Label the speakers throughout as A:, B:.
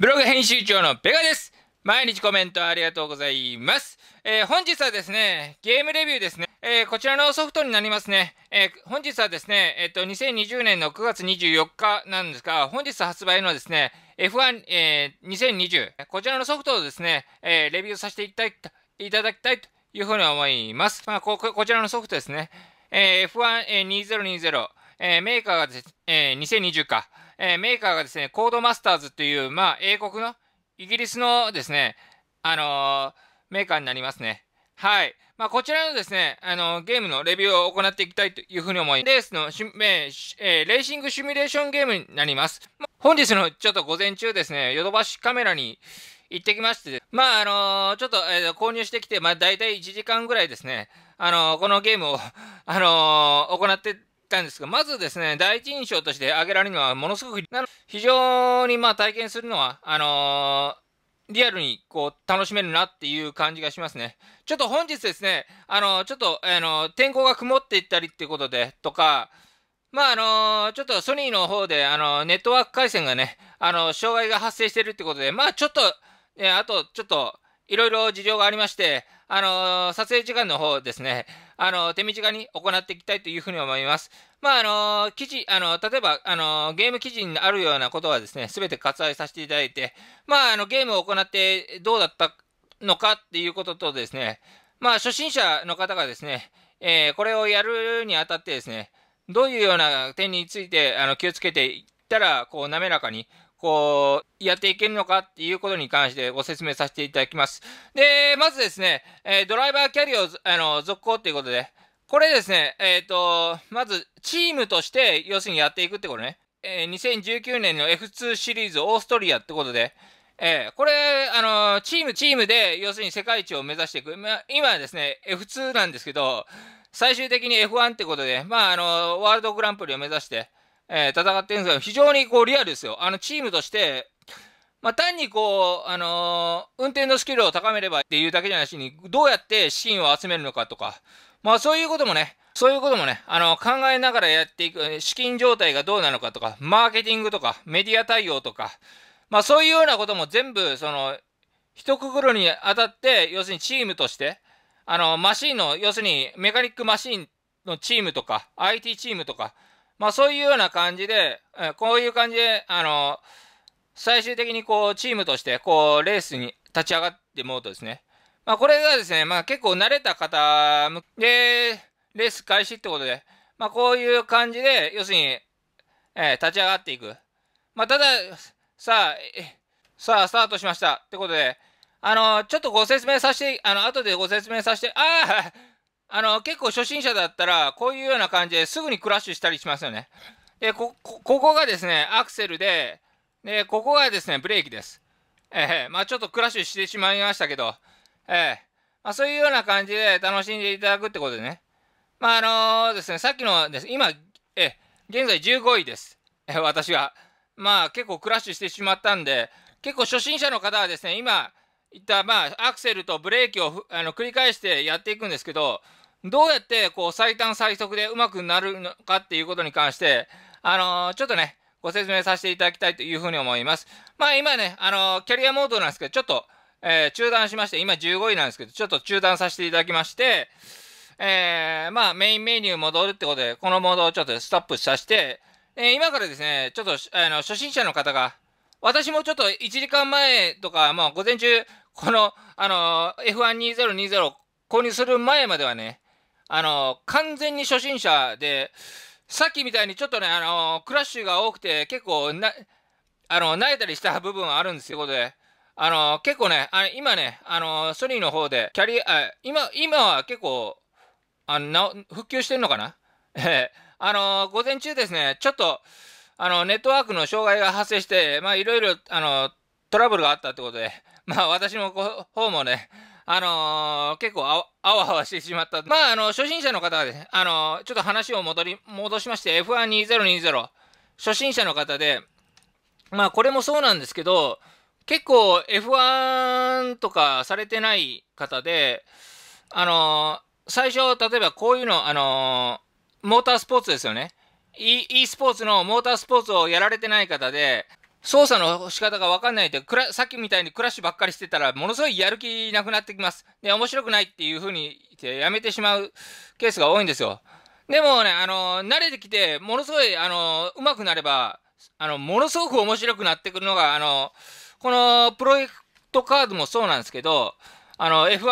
A: ブログ編集長のベガです。毎日コメントありがとうございます。えー、本日はですね、ゲームレビューですね。えー、こちらのソフトになりますね。えー、本日はですね、えっ、と、2020年の9月24日なんですが、本日発売のですね、F1、え2020、こちらのソフトをですね、えレビューさせていただきたいただきたいというふうに思います。まあ、こ、こちらのソフトですね。え F1、え2020、えー、メーカーがですね、えー、2020か、えー、メーカーがですね、コードマスターズという、まあ、英国の、イギリスのですね、あのメーカーになりますね。はい。まあ、こちらのですね、あのゲームのレビューを行っていきたいというふうに思い、レースのシュ、えー、レーシングシミュレーションゲームになります。本日のちょっと午前中ですね、ヨドバシカメラに行ってきまして、まあ、あのー、ちょっと、えー、購入してきて、まあ、大体1時間ぐらいですね、あのー、このゲームを、あの行ってたんですが、まずですね、第一印象として挙げられるのは、ものすごく、非常にまあ体験するのは、あのー、リアルにこう楽しめるなっていう感じがしますね。ちょっと本日ですね、あのー、ちょっと、あのー、天候が曇っていったりっていうことで、とか、まああのー、ちょっとソニーの方で、あのー、ネットワーク回線がね、あのー、障害が発生してるってことで、まあちょっと、えあとちょっと、いろいろ事情がありまして、あのー、撮影時間の方ですね、あのー、手短に行っていきたいというふうに思います。まあ、あのー、記事、あの例えば、あのゲーム記事にあるようなことはですね、すべて割愛させていただいて、まあ、あの、ゲームを行ってどうだったのかっていうこととですね、まあ、初心者の方がですね、えこれをやるにあたってですね、どういうような点について、あの、気をつけていったら、こう、滑らかにこう、やっていけるのかっていうことに関してご説明させていただきます。で、まずですね、えドライバーキャリアを、あの、続行っていうことで、これですね、えっ、ー、と、まず、チームとして、要するにやっていくってことね。えー、2019年の F2 シリーズオーストリアってことで、えー、これ、あのー、チーム、チームで、要するに世界一を目指していく。まあ、今ですね、F2 なんですけど、最終的に F1 ってことで、まあ、あのー、ワールドグランプリを目指して、えー、戦ってるんですが、非常にこうリアルですよ。あのチームとして、まあ、単にこう、あのー、運転のスキルを高めればっていうだけじゃなしに、どうやってシーンを集めるのかとか、まあそういうこともね、そういうこともね、あの、考えながらやっていく、資金状態がどうなのかとか、マーケティングとか、メディア対応とか、まあそういうようなことも全部、その、一括りに当たって、要するにチームとして、あの、マシンの、要するにメカニックマシンのチームとか、IT チームとか、まあそういうような感じで、こういう感じで、あの、最終的にこう、チームとして、こう、レースに立ち上がってもうとですね。まあこれがですね、まあ結構慣れた方で、レース開始ってことで、まあこういう感じで、要するに、えー、立ち上がっていく。まあただ、さあ、さあ、スタートしました。ってことで、あの、ちょっとご説明させて、あの、後でご説明させて、あああの、結構初心者だったら、こういうような感じですぐにクラッシュしたりしますよね。で、こ、ここがですね、アクセルで、で、ここがですね、ブレーキです。えー、まあちょっとクラッシュしてしまいましたけど、えー、まあ、そういうような感じで楽しんでいただくってことでね。まああのー、ですね、さっきのです、今、えー、現在15位です。えー、私が。まあ結構クラッシュしてしまったんで、結構初心者の方はですね、今言った、まあアクセルとブレーキをあの繰り返してやっていくんですけど、どうやってこう最短最速でうまくなるのかっていうことに関して、あのー、ちょっとね、ご説明させていただきたいというふうに思います。まあ今ね、あのー、キャリアモードなんですけど、ちょっと、えー、中断しまして、今15位なんですけど、ちょっと中断させていただきまして、えー、まあメインメニュー戻るってことで、このモードをちょっとストップさせて、えー、今からですね、ちょっと、あの、初心者の方が、私もちょっと1時間前とか、もう午前中、この、あのー、F12020 購入する前まではね、あの、完全に初心者で、さっきみたいにちょっとね、あの、クラッシュが多くて、結構な、あの、慣れたりした部分はあるんですよ、ことで。あの、結構ね、あ今ね、あの、ソニーの方で、キャリア、今、今は結構、あの、復旧してんのかな えあの、午前中ですね、ちょっと、あの、ネットワークの障害が発生して、まあ、いろいろ、あの、トラブルがあったってことで、まあ、私の方もね、あのー、結構あわあわしてしまった。まあ、あの、初心者の方はね、あのー、ちょっと話を戻り、戻しまして、F12020、初心者の方で、まあ、これもそうなんですけど、結構 F1 とかされてない方で、あのー、最初、例えばこういうの、あのモータースポーツですよね。e スポーツのモータースポーツをやられてない方で、操作の仕方がわかんないで、さっきみたいにクラッシュばっかりしてたら、ものすごいやる気なくなってきます。で、面白くないっていうふうにやめてしまうケースが多いんですよ。でもね、あの、慣れてきて、ものすごい、あの、上手くなれば、あの、ものすごく面白くなってくるのが、あの、このプロジェクトカードもそうなんですけど、あの、F1?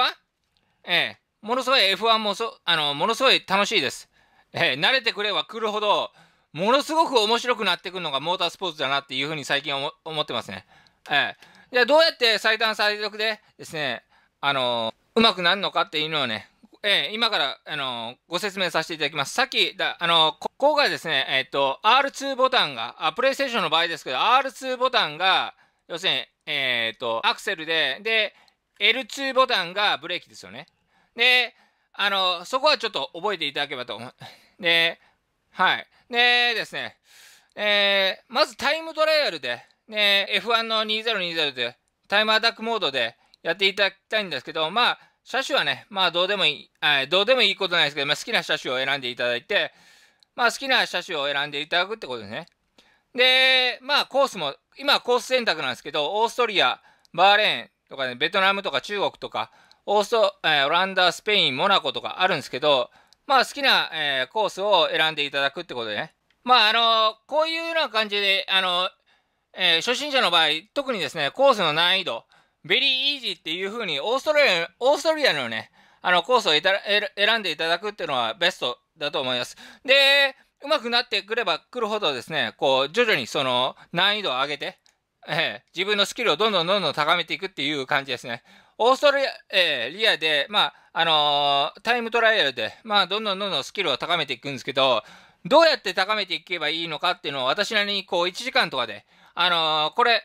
A: ええ。ものすごい F1 もそ、あの、ものすごい楽しいです。ええ、慣れてくれば来るほど、ものすごく面白くなってくるのがモータースポーツだなっていうふうに最近思ってますね。えー。じゃあどうやって最短最速でですね、あのー、うまくなるのかっていうのをね、えー、今から、あのー、ご説明させていただきます。さっき、だあのー、今回ですね、えっ、と、R2 ボタンが、あ、プレイステーションの場合ですけど、R2 ボタンが、要するに、えっ、と、アクセルで、で、L2 ボタンがブレーキですよね。で、あのそこはちょっと覚えていただければと思う。で、はい。でですね、えー、まずタイムトライアルで、ね、F1 の2020でタイムアタックモードでやっていただきたいんですけど、まあ、車種はね、まあどうでもいい、どうでもいいことないですけど、まあ、好きな車種を選んでいただいて、まあ好きな車種を選んでいただくってことですね。で、まあコースも、今コース選択なんですけど、オーストリア、バーレーンとかね、ベトナムとか中国とか、オースト、えオランダ、スペイン、モナコとかあるんですけど、まあ好きな、えー、コースを選んでいただくってことでね。まああのこういうような感じで、あのえー、初心者の場合、特にですね、コースの難易度、ベリーイージーっていう風にオーストラリア、オーストラリアのね、あのコースを選んでいただくっていうのはベストだと思います。で、うまくなってくればくるほどですね、こう、徐々にその難易度を上げて、えー、自分のスキルをどんどんどんどん高めていくっていう感じですね。オーストラリア,、えリアで、まああのー、タイムトライアルで、まあ、どんどんどんどんスキルを高めていくんですけど、どうやって高めていけばいいのかっていうのを私なりにこう1時間とかで、あのー、これ、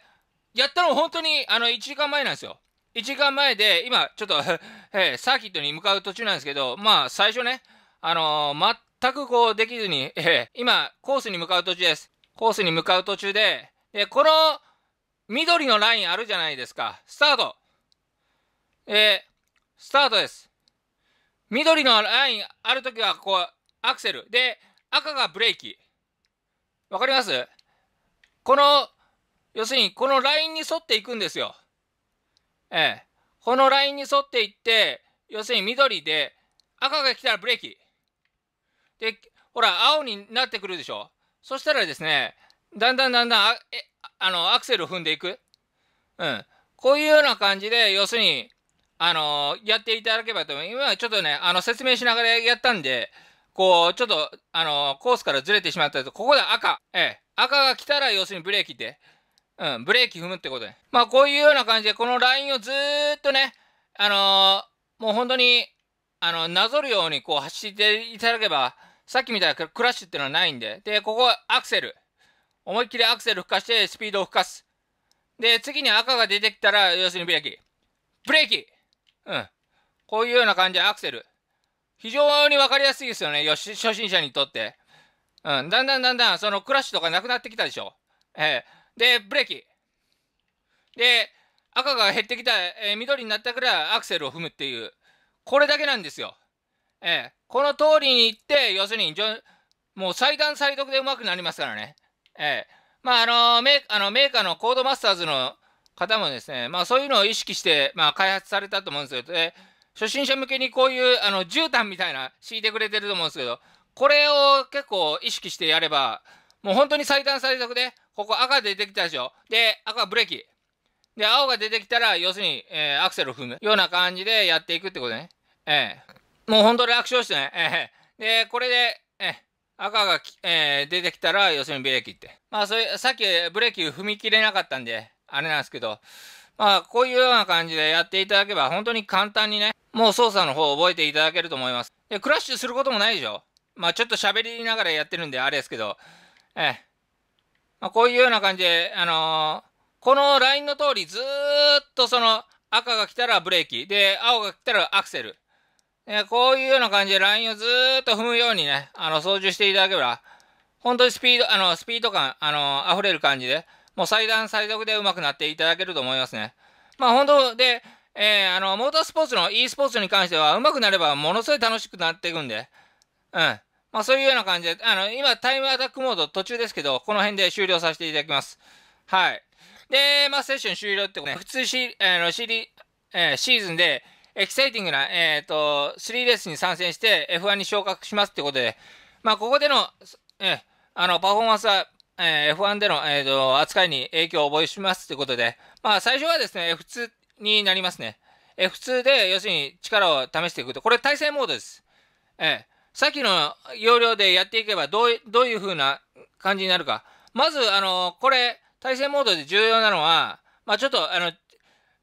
A: やったの本当にあの1時間前なんですよ。1時間前で、今ちょっと えー、サーキットに向かう途中なんですけど、まあ最初ね、あのー、全くこうできずに、えー、今コースに向かう途中です。コースに向かう途中で、で、この緑のラインあるじゃないですか。スタートえー、スタートです。緑のラインあるときは、こう、アクセル。で、赤がブレーキ。わかりますこの、要するに、このラインに沿っていくんですよ。ええー、このラインに沿っていって、要するに緑で、赤が来たらブレーキ。で、ほら、青になってくるでしょ。そしたらですね、だんだんだんだんあえあのアクセルを踏んでいく。うん。こういうような感じで、要するに、あのー、やっていただければと思います。今ちょっとね、あの、説明しながらやったんで、こう、ちょっと、あのー、コースからずれてしまったと、ここで赤。ええ。赤が来たら、要するにブレーキで。うん、ブレーキ踏むってことで。まあ、こういうような感じで、このラインをずーっとね、あのー、もう本当に、あの、なぞるようにこう走っていただければ、さっきみたいなクラッシュっていうのはないんで。で、ここはアクセル。思いっきりアクセル吹かして、スピードを吹かす。で、次に赤が出てきたら、要するにブレーキ。ブレーキうん。こういうような感じでアクセル。非常に分かりやすいですよね。よし、初心者にとって。うん。だんだんだんだん、そのクラッシュとかなくなってきたでしょ。えー、で、ブレーキ。で、赤が減ってきた、えー、緑になったからアクセルを踏むっていう。これだけなんですよ。えー、この通りに行って、要するに、もう最短最速でうまくなりますからね。えー、まあ、あのー、メーあのメーカーのコードマスターズの方もですね、まあ、そういうのを意識して、まあ、開発されたと思うんですど、で初心者向けにこういうあの絨毯みたいな敷いてくれてると思うんですけどこれを結構意識してやればもう本当に最短最速でここ赤出てきたでしょで赤ブレーキで青が出てきたら要するに、えー、アクセルを踏むような感じでやっていくってことねええー、もう本当楽勝してねええー、でこれで、えー、赤が、えー、出てきたら要するにブレーキってまあそれさっきブレーキ踏み切れなかったんであれなんですけど、まあ、こういうような感じでやっていただけば、本当に簡単にね、もう操作の方を覚えていただけると思います。で、クラッシュすることもないでしょまあ、ちょっと喋りながらやってるんで、あれですけど、ええ。まあ、こういうような感じで、あのー、このラインの通り、ずーっとその、赤が来たらブレーキ、で、青が来たらアクセル。えこういうような感じでラインをずーっと踏むようにね、あの、操縦していただければ、本当にスピード、あの、スピード感、あの、溢れる感じで、もう最短最速で上手くなっていただけると思いますね。まあ本当で、えー、あの、モータースポーツの e スポーツに関しては、上手くなればものすごい楽しくなっていくんで、うん。まあそういうような感じで、あの、今タイムアタックモード途中ですけど、この辺で終了させていただきます。はい。で、まあセッション終了ってことね、普通シ,、ー、のシリ、えー、シーズンで、エキサイティングな、えっ、ー、と、3レースに参戦して F1 に昇格しますってことで、まあここでの、えー、あの、パフォーマンスはえー、F1 での、えーと、扱いに影響を及ぼしますということで、まあ、最初はですね、F2 になりますね。F2 で、要するに力を試していくと、これ対戦モードです。えー、さっきの要領でやっていけばどう、どういう風な感じになるか。まず、あの、これ、対戦モードで重要なのは、まあ、ちょっと、あの、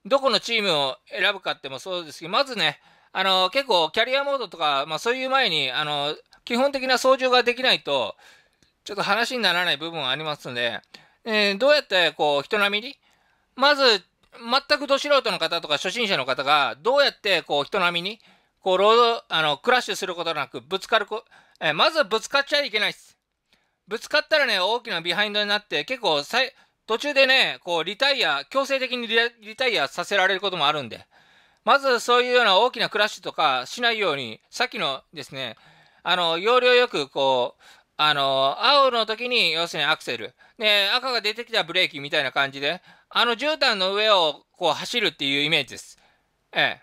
A: どこのチームを選ぶかってもそうですけど、まずね、あの、結構キャリアモードとか、まあ、そういう前に、あの、基本的な操縦ができないと、ちょっと話にならない部分はありますんで、えー、どうやってこう人並みにまず全くど素人の方とか初心者の方がどうやってこう人並みにこうローあのクラッシュすることなくぶつかるこ、えー、まずぶつかっちゃいけないです。ぶつかったらね大きなビハインドになって結構さい途中でねこうリタイア強制的にリタイアさせられることもあるんでまずそういうような大きなクラッシュとかしないようにさっきのですねあの要領よくこうあの、青の時に、要するにアクセル。で、赤が出てきたらブレーキみたいな感じで、あの絨毯の上をこう走るっていうイメージです。ええ。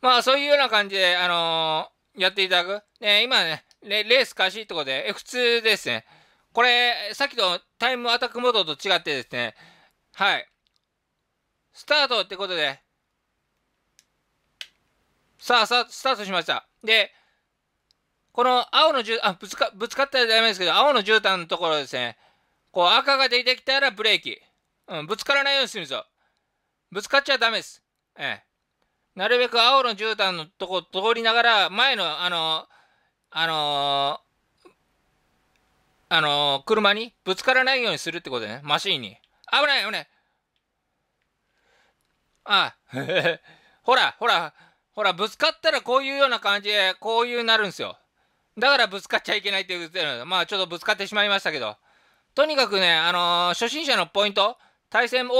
A: まあ、そういうような感じで、あのー、やっていただく。ね、今ねレ、レース開始ってことで、F2 ですね。これ、さっきのタイムアタックモードと違ってですね、はい。スタートってことで、さあ、スタートしました。で、この青のじゅあぶつか、ぶつかったらダメですけど、青の絨毯のところですね、こう赤が出てきたらブレーキ。うん、ぶつからないようにするんですよ。ぶつかっちゃダメです。ええ。なるべく青の絨毯のとこ通りながら、前の、あの、あのー、あのー、車にぶつからないようにするってことね。マシーンに。危ない、危ない。ああ、ほら、ほら、ほら、ぶつかったらこういうような感じで、こういうなるんですよ。だからぶつかっちゃいけないって言ってるまあちょっとぶつかってしまいましたけど。とにかくね、あのー、初心者のポイント、対戦、お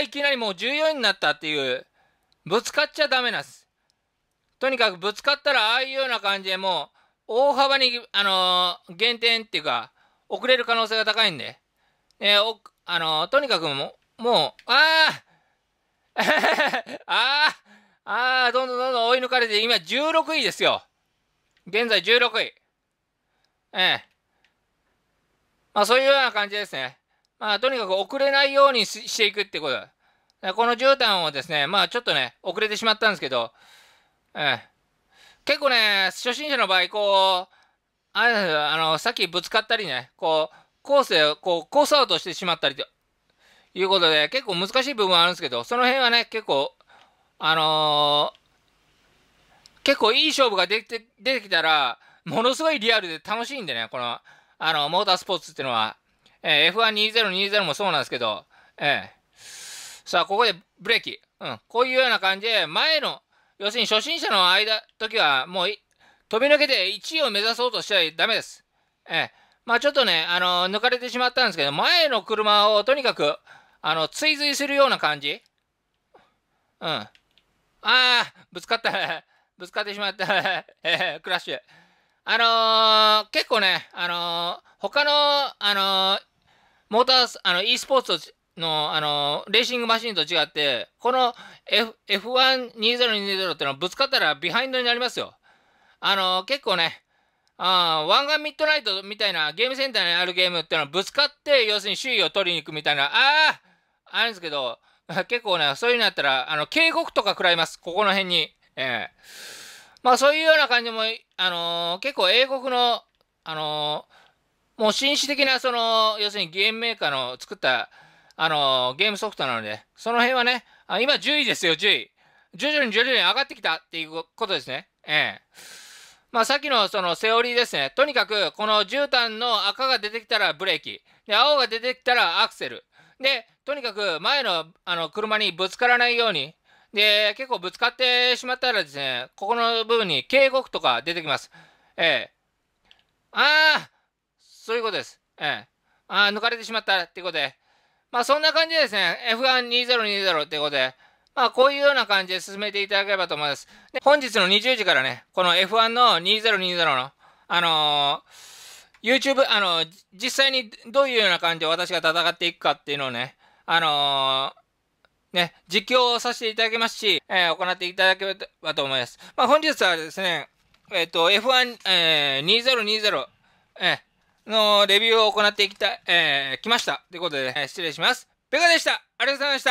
A: ー、いきなりもう14になったっていう、ぶつかっちゃダメなんです。とにかくぶつかったら、ああいうような感じでもう、大幅に、あのー、減点っていうか、遅れる可能性が高いんで、えー、おあのー、とにかくもう、もう、ああ あーあーどんどんどんどん追い抜かれて、今16位ですよ。現在16位。ええ。まあそういうような感じですね。まあとにかく遅れないようにしていくってこと。この絨毯をですね、まあちょっとね、遅れてしまったんですけど、ええ。結構ね、初心者の場合、こう、あれですあの、さっきぶつかったりね、こう、コースで、こう、コースアウトしてしまったりということで、結構難しい部分はあるんですけど、その辺はね、結構、あのー結構いい勝負が出て出てきたら、ものすごいリアルで楽しいんでね、この、あの、モータースポーツっていうのは、えー、F12020 もそうなんですけど、えー、さあ、ここでブレーキ。うん、こういうような感じで、前の、要するに初心者の間、時は、もう、飛び抜けて1位を目指そうとしちゃダメです。えー、まあちょっとね、あの、抜かれてしまったんですけど、前の車をとにかく、あの、追随するような感じ。うん。ああ、ぶつかった。ぶつかってしまった クラッシュ。あのー、結構ね、あのー、他の、あのー、モーター、あの、e スポーツの、あのレーシングマシンと違って、この、F、1 2 0 2 0ってのはぶつかったらビハインドになりますよ。あの結構ね、あワンガンミッドナイトみたいなゲームセンターにあるゲームっていうのはぶつかって、要するに周囲を取りに行くみたいな、あああるんですけど、結構ね、そういうのやったら、あの、警告とか食らいます。ここの辺に。ええまあそういうような感じも、あのー、結構英国の、あのー、もう紳士的な、その、要するにゲームメーカーの作った、あのー、ゲームソフトなので、その辺はね、あ今10位ですよ、10位。徐々に徐々に上がってきたっていうことですね。ええまあさっきのそのセオリーですね。とにかく、この絨毯の赤が出てきたらブレーキ。で、青が出てきたらアクセル。で、とにかく前のあの車にぶつからないように、で、結構ぶつかってしまったらですね、ここの部分に警告とか出てきます。ええああ、そういうことです。ええああ、抜かれてしまったっていうことで。まあそんな感じでですね、F12020 っていうことで、まあこういうような感じで進めていただければと思います。で、本日の20時からね、この F1 の2020の、あのー、YouTube、あのー、実際にどういうような感じで私が戦っていくかっていうのをね、あのね、実況をさせていただきますし、えー、行っていただければと思います。まあ、本日はですね、えっ、ー、と、F1、え2020、えー、のレビューを行ってきた、えー、きました。ということで、ね、失礼します。ペガでした。ありがとうございました。